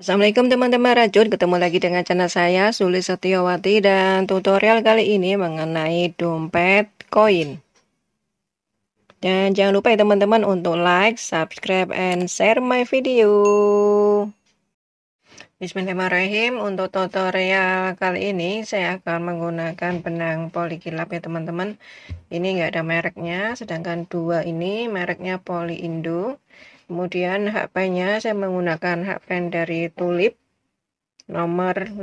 Assalamualaikum teman-teman rajut, ketemu lagi dengan channel saya Sulis Setiawati dan tutorial kali ini mengenai dompet koin. Dan jangan lupa ya teman-teman untuk like, subscribe, and share my video. Bismillahirrahmanirrahim, untuk tutorial kali ini saya akan menggunakan benang polikilap ya teman-teman. Ini nggak ada mereknya, sedangkan dua ini mereknya Poliindo. indu. Kemudian HP-nya saya menggunakan HP dari Tulip nomor 5.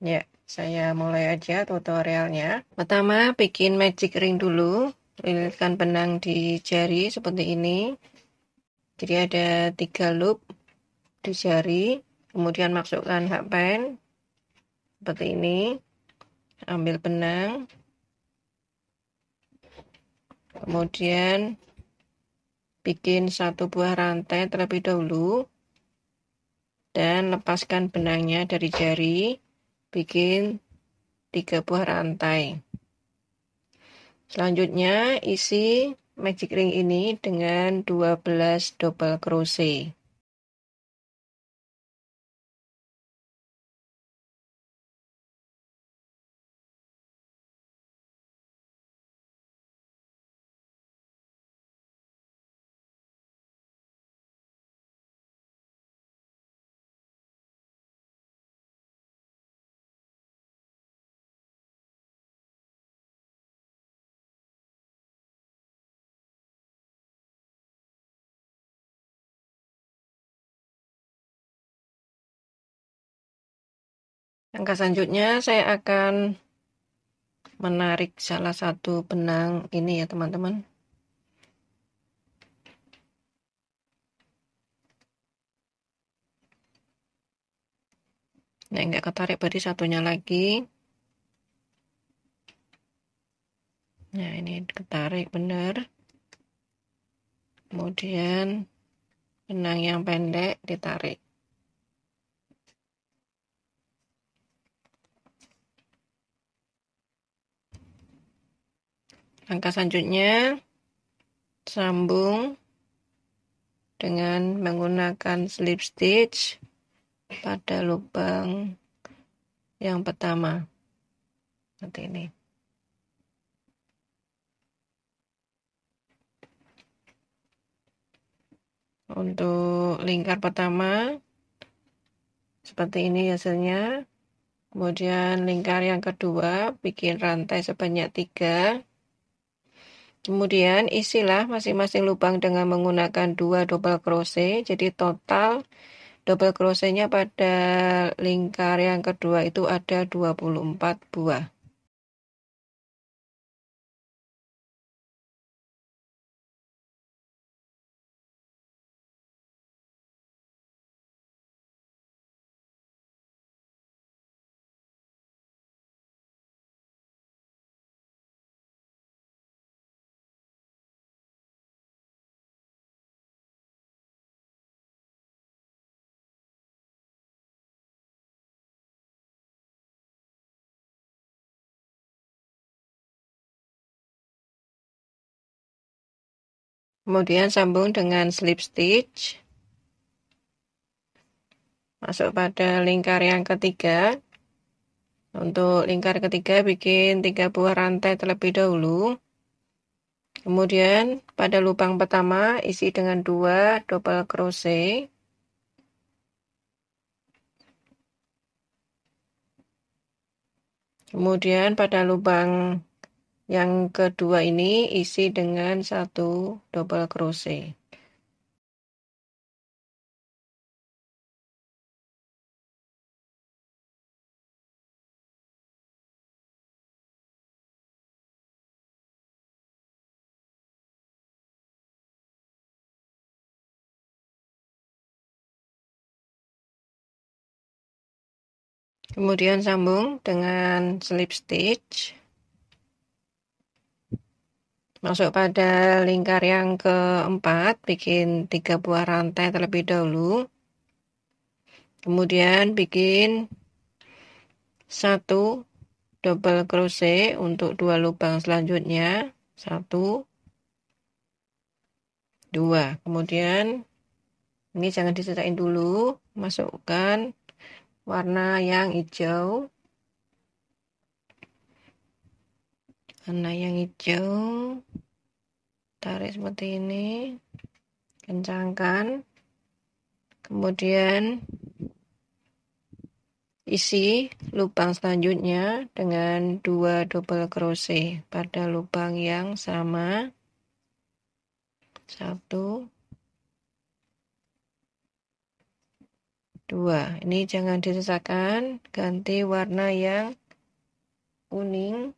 Ya, saya mulai aja tutorialnya. Pertama, bikin magic ring dulu. Lilitkan benang di jari seperti ini. Jadi ada tiga loop di jari. Kemudian masukkan hakpen seperti ini. Ambil benang. Kemudian bikin satu buah rantai terlebih dahulu dan lepaskan benangnya dari jari bikin tiga buah rantai selanjutnya isi magic ring ini dengan 12 double crochet Langkah selanjutnya saya akan menarik salah satu benang ini ya teman-teman. Nah, enggak ketarik berarti satunya lagi. Nah, ini ketarik benar. Kemudian benang yang pendek ditarik. Langkah selanjutnya, sambung dengan menggunakan slip stitch pada lubang yang pertama. Seperti ini. Untuk lingkar pertama, seperti ini hasilnya. Kemudian lingkar yang kedua, bikin rantai sebanyak tiga Kemudian isilah masing-masing lubang dengan menggunakan dua double crochet. Jadi total double crochetnya pada lingkar yang kedua itu ada 24 buah. kemudian sambung dengan slip stitch masuk pada lingkar yang ketiga untuk lingkar ketiga bikin tiga buah rantai terlebih dahulu kemudian pada lubang pertama isi dengan dua double crochet kemudian pada lubang yang kedua ini isi dengan satu double crochet. Kemudian sambung dengan slip stitch. Masuk pada lingkar yang keempat, bikin tiga buah rantai terlebih dahulu. Kemudian bikin satu double crochet untuk dua lubang selanjutnya. Satu, dua. Kemudian ini jangan dicetakin dulu, masukkan warna yang hijau warna yang hijau tarik seperti ini kencangkan kemudian isi lubang selanjutnya dengan dua double crochet pada lubang yang sama satu dua ini jangan disesakan ganti warna yang kuning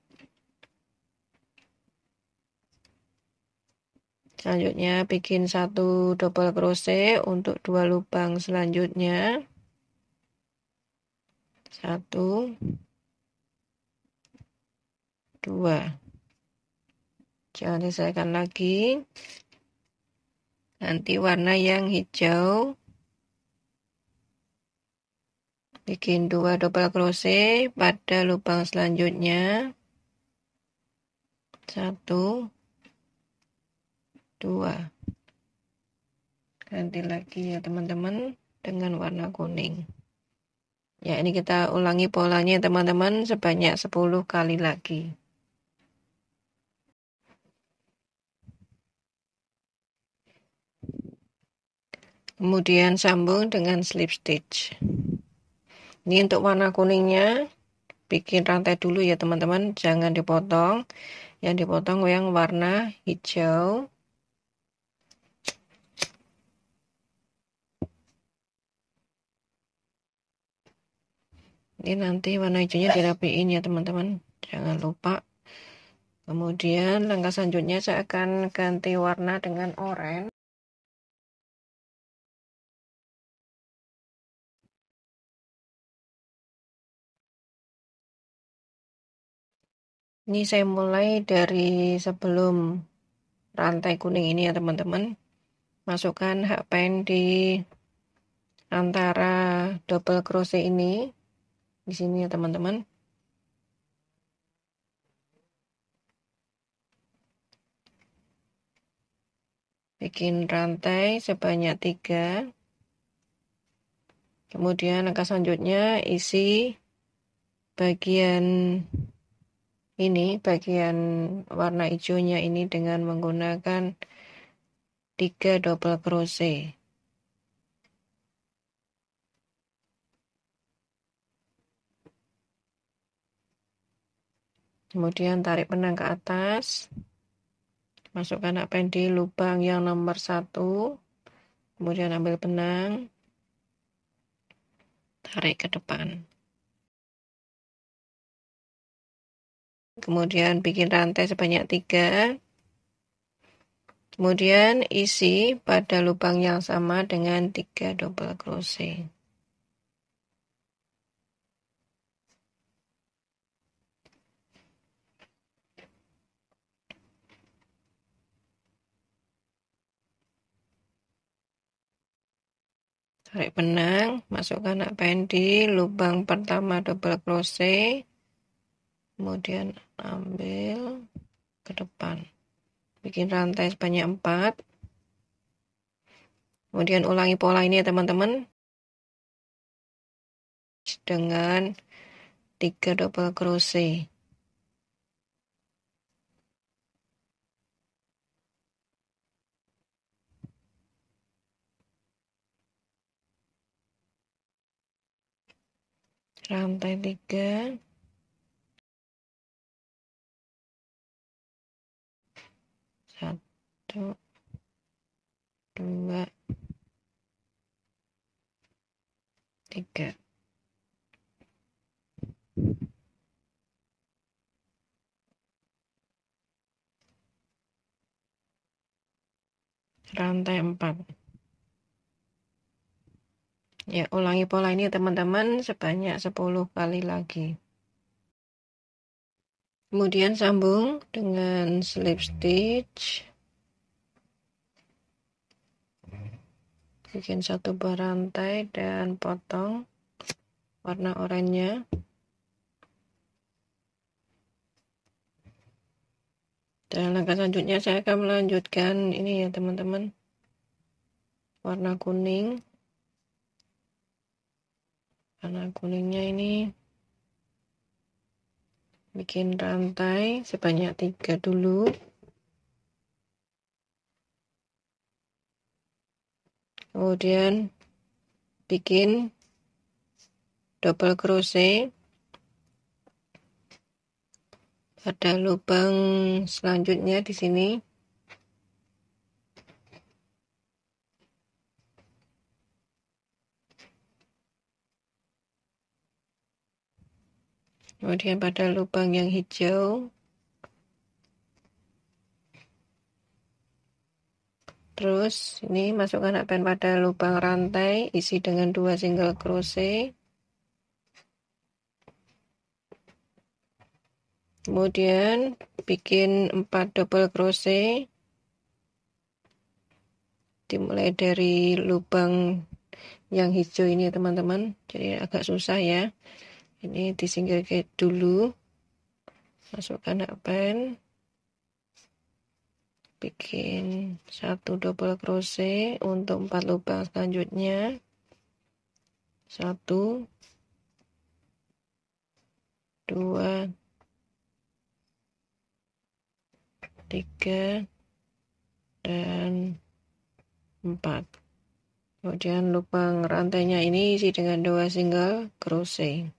Selanjutnya bikin satu double crochet untuk dua lubang selanjutnya. Satu, dua. Jangan diselesaikan lagi. Nanti warna yang hijau. Bikin dua double crochet pada lubang selanjutnya. Satu, dua, ganti lagi ya teman-teman dengan warna kuning ya ini kita ulangi polanya teman-teman sebanyak 10 kali lagi kemudian sambung dengan slip stitch ini untuk warna kuningnya bikin rantai dulu ya teman-teman jangan dipotong yang dipotong yang warna hijau ini nanti warna hijaunya dirapiin ya teman-teman jangan lupa kemudian langkah selanjutnya saya akan ganti warna dengan oranye ini saya mulai dari sebelum rantai kuning ini ya teman-teman masukkan hakpen di antara double crochet ini di sini ya teman-teman. Bikin rantai sebanyak tiga, Kemudian langkah selanjutnya isi bagian ini bagian warna hijaunya ini dengan menggunakan tiga double crochet kemudian tarik benang ke atas masukkan apa di lubang yang nomor satu kemudian ambil benang tarik ke depan kemudian bikin rantai sebanyak tiga kemudian isi pada lubang yang sama dengan tiga double crochet tarik benang masukkan anak pendi lubang pertama double crochet kemudian ambil ke depan bikin rantai sebanyak 4 kemudian ulangi pola ini ya teman-teman dengan tiga double crochet rantai tiga satu dua tiga rantai empat Ya, ulangi pola ini teman-teman sebanyak 10 kali lagi. Kemudian sambung dengan slip stitch. Bikin satu barantai dan potong warna oranye. Dan langkah selanjutnya saya akan melanjutkan ini ya teman-teman. Warna kuning warna kuningnya ini bikin rantai sebanyak tiga dulu kemudian bikin double crochet pada lubang selanjutnya di sini kemudian pada lubang yang hijau terus ini masukkan akben pada lubang rantai isi dengan dua single crochet kemudian bikin 4 double crochet dimulai dari lubang yang hijau ini teman-teman jadi agak susah ya ini disingkirkan dulu masukkan hakpen bikin satu double crochet untuk empat lubang selanjutnya satu dua tiga dan empat kemudian lubang rantainya ini isi dengan dua single crochet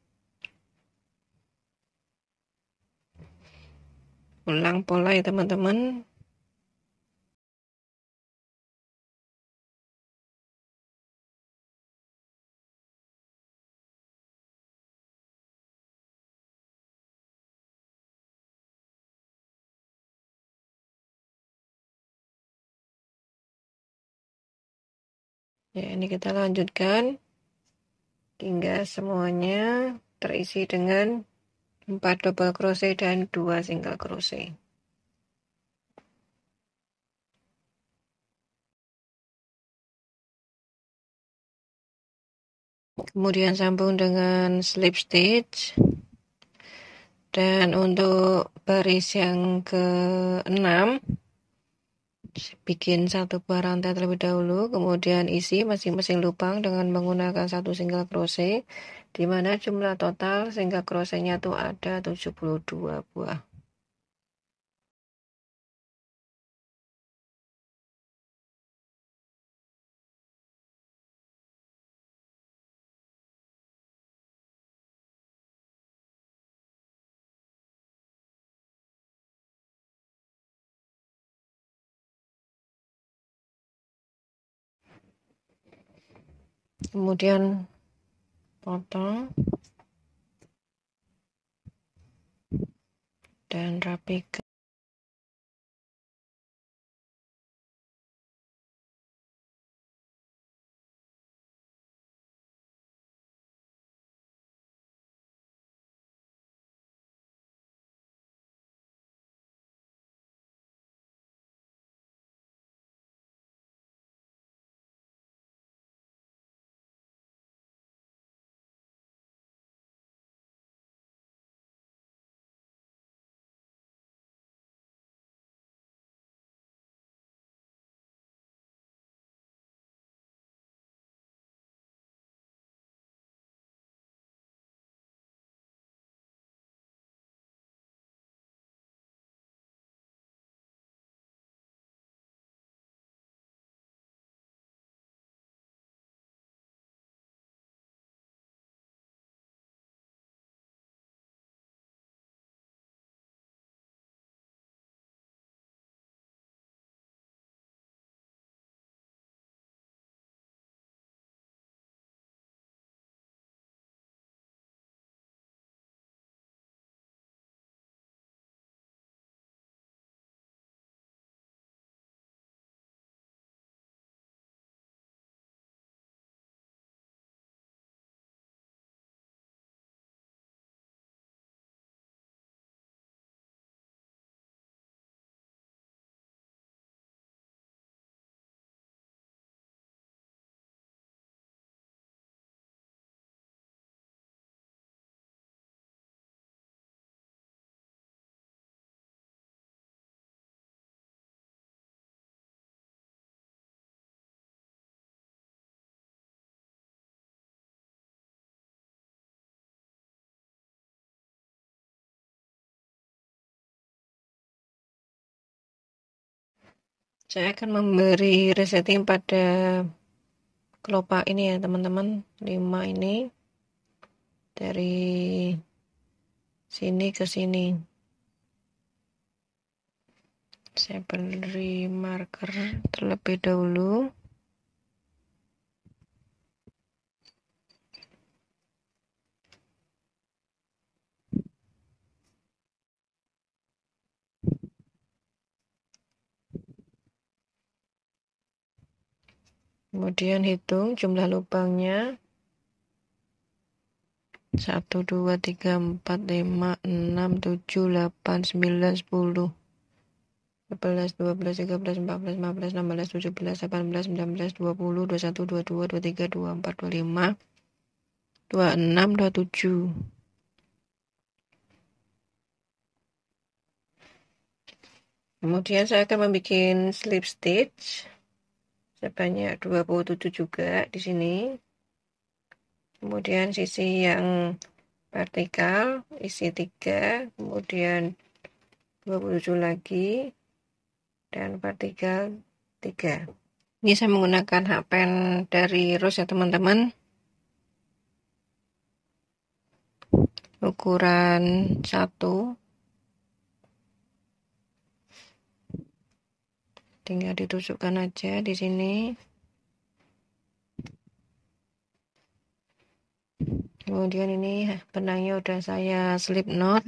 ulang pola ya teman-teman Ya, ini kita lanjutkan hingga semuanya terisi dengan 4 double crochet dan 2 single crochet kemudian sambung dengan slip stitch dan untuk baris yang ke-6 bikin satu buah rantai terlebih dahulu kemudian isi masing-masing lubang dengan menggunakan satu single crochet di mana jumlah total sehingga krosenya itu ada 72 buah kemudian potong dan rapikan saya akan memberi resetting pada kelopak ini ya teman-teman 5 ini dari sini ke sini saya beri marker terlebih dahulu Kemudian hitung jumlah lubangnya. 1, 2, 3, 4, 5, 6, 7, 8, 9, 10. 11, 12, 13, 14, 15, 16, 17, 18, 19, 20, 21, 22, 23, 24, 25, 26, 27, Kemudian saya akan membuat slip stitch sebanyak 27 juga di sini. Kemudian sisi yang vertikal isi 3, kemudian 27 lagi dan vertikal 3. Ini saya menggunakan hakpen dari Rose ya teman-teman. Ukuran 1 tinggal ditusukkan aja di sini kemudian ini benangnya udah saya slip knot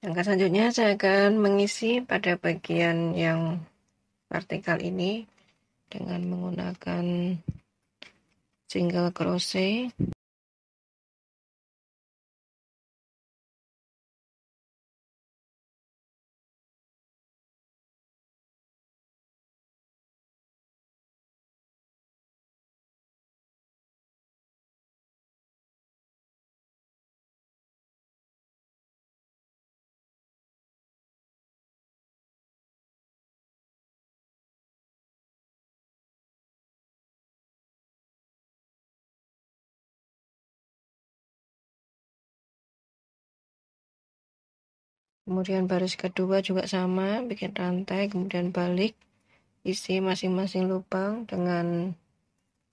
Langkah selanjutnya saya akan mengisi pada bagian yang vertikal ini dengan menggunakan single crochet kemudian baris kedua juga sama bikin rantai kemudian balik isi masing-masing lubang dengan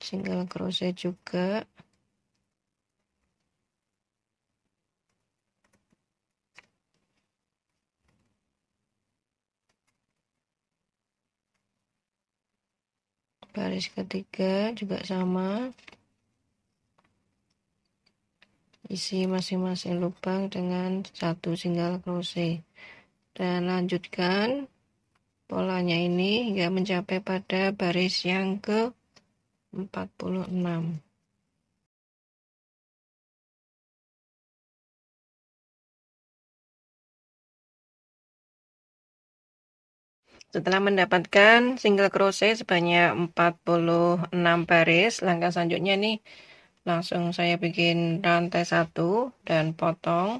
single crochet juga baris ketiga juga sama isi masing-masing lubang dengan satu single crochet dan lanjutkan polanya ini hingga mencapai pada baris yang ke 46 Setelah mendapatkan single crochet sebanyak 46 baris, langkah selanjutnya nih langsung saya bikin rantai satu dan potong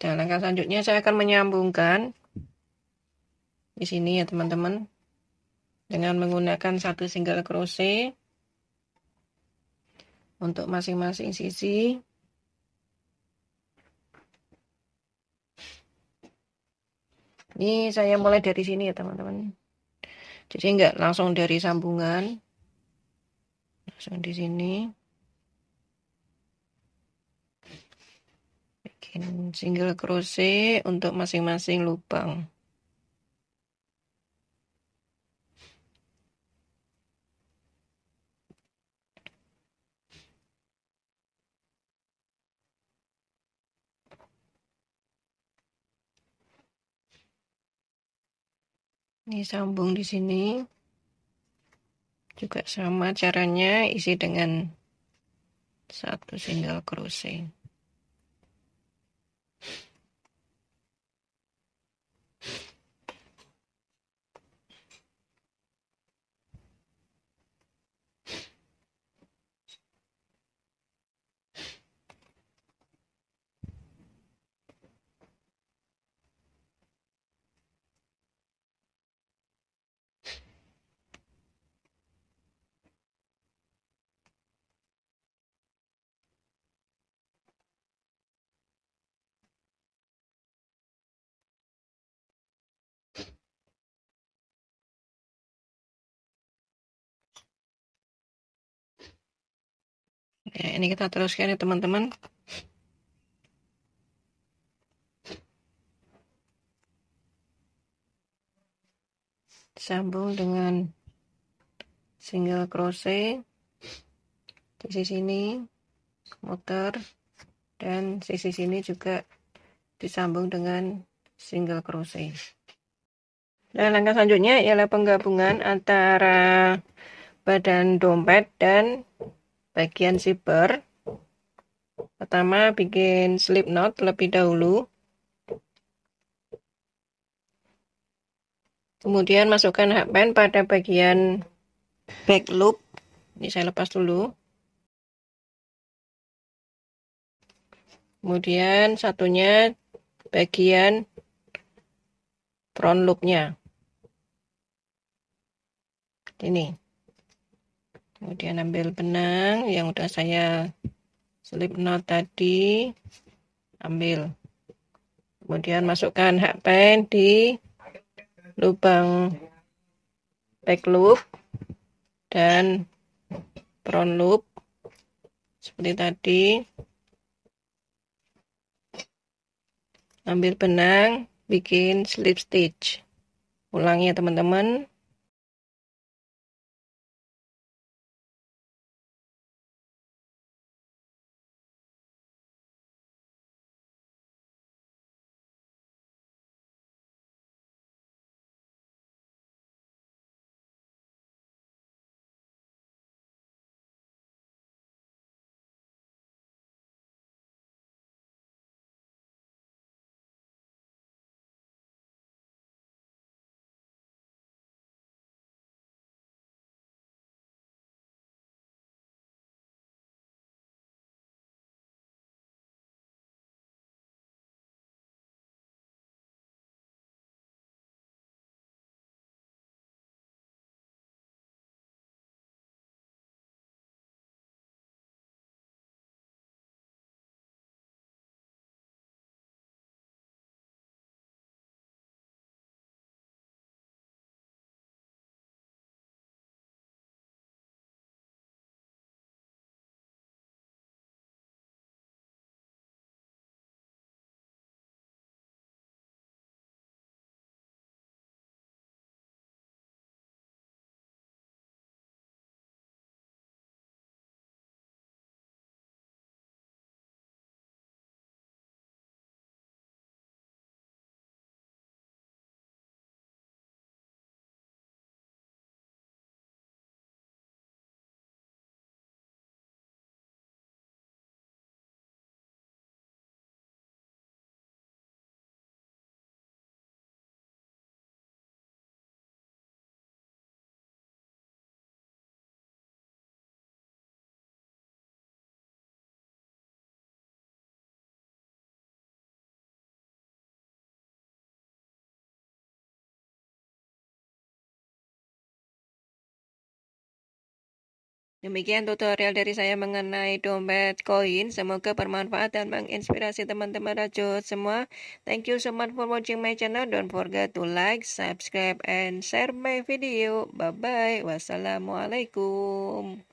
dan langkah selanjutnya saya akan menyambungkan di sini ya teman-teman dengan menggunakan satu single crochet untuk masing-masing sisi Ini saya mulai dari sini ya teman-teman. Jadi enggak langsung dari sambungan. Langsung di sini. Bikin single crochet untuk masing-masing lubang. ini sambung di sini juga sama caranya isi dengan satu single crochet Oke, ya, ini kita teruskan ya teman-teman. Sambung dengan single crochet di sisi sini muter dan sisi sini juga disambung dengan single crochet. Dan langkah selanjutnya ialah penggabungan antara badan dompet dan bagian zipper. Pertama bikin slip knot lebih dahulu. Kemudian masukkan hakpen pada bagian back loop. Ini saya lepas dulu. Kemudian satunya bagian front loopnya. Ini kemudian ambil benang yang udah saya slip knot tadi ambil kemudian masukkan hakpen di lubang back loop dan front loop seperti tadi ambil benang bikin slip stitch ulangi ya teman-teman Demikian tutorial dari saya mengenai dompet koin. Semoga bermanfaat dan menginspirasi teman-teman rajut semua. Thank you so much for watching my channel. Don't forget to like, subscribe, and share my video. Bye-bye. Wassalamualaikum.